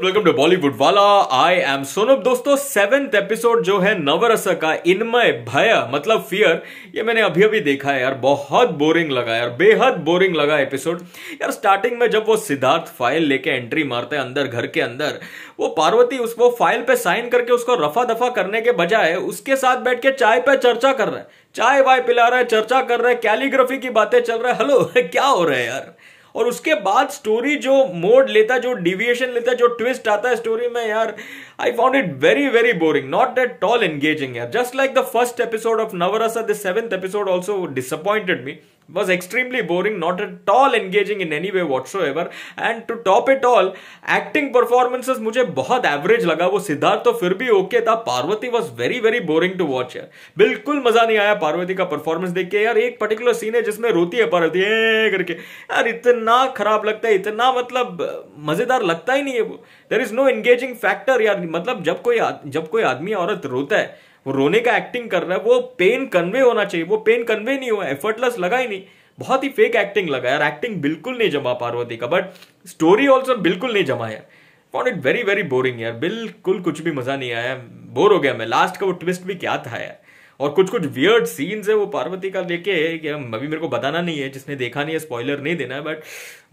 Welcome to Bollywood वाला I am Sonam दोस्तों seventh episode जो है नवरस का इनमय भय मतलब फियर ये मैंने अभी अभी देखा है यार बहुत बोरिंग लगा यार बेहद बोरिंग लगा एपिसोड यार स्टार्टिंग में जब वो सिद्धार्थ फाइल लेके एंट्री मारते हैं अंदर घर के अंदर वो पार्वती उस वो फाइल पे साइन करके उसको रफा दफा करने के बजाय उसके साथ बैठ के चाय पे चर्चा कर रहा है चाय वाय पिला रहा है चर्चा कर रहा है कैलीग्राफी की बातें चल रहा है हेलो क्या हो रहा है यार और उसके बाद स्टोरी जो मोड लेता जो डिविएशन लेता जो ट्विस्ट आता है स्टोरी में यार I found it very very boring not at all engaging यार just like the first episode of Navarasa the seventh episode also disappointed me was extremely boring, not at all engaging in any way whatsoever. And to top it all, acting performances मुझे बहुत average लगा वो सिद्धार्थ तो फिर भी okay okay था Parvathy was very very boring to watch यार बिल्कुल मजा नहीं आया पार्वती का परफॉर्मेंस देख के यार एक पर्टिकुलर सीन है जिसमें रोती है पार्वती ए करके यार इतना खराब लगता है इतना मतलब मजेदार लगता ही नहीं है वो there is no engaging factor यार मतलब जब कोई जब कोई आदमी औरत रोता है वो रोने का एक्टिंग कर रहा है वो पेन कन्वे होना चाहिए वो पेन कन्वे नहीं हुआ एफर्टलेस लगा ही नहीं बहुत ही फेक एक्टिंग लगा यार एक्टिंग बिल्कुल नहीं जमा पार्वती का बट स्टोरी ऑल्सो बिल्कुल नहीं जमा यार found it very very boring यार बिल्कुल कुछ भी मजा नहीं आया बोर हो गया मैं लास्ट का वो ट्विस्ट भी क्या था यार और कुछ कुछ वियर्ड सीन्स है वो पार्वती का लेके अभी मेरे को बताना नहीं है जिसने देखा नहीं है स्पॉइलर नहीं देना है बट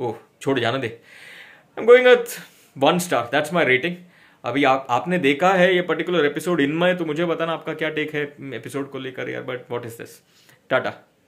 ओह छोड़ जाना दे I am going at one star that's my rating अभी आप आपने देखा है ये पर्टिकुलर एपिसोड इनमें तो मुझे बताना आपका क्या टेक है एपिसोड को लेकर यार but what is this Tata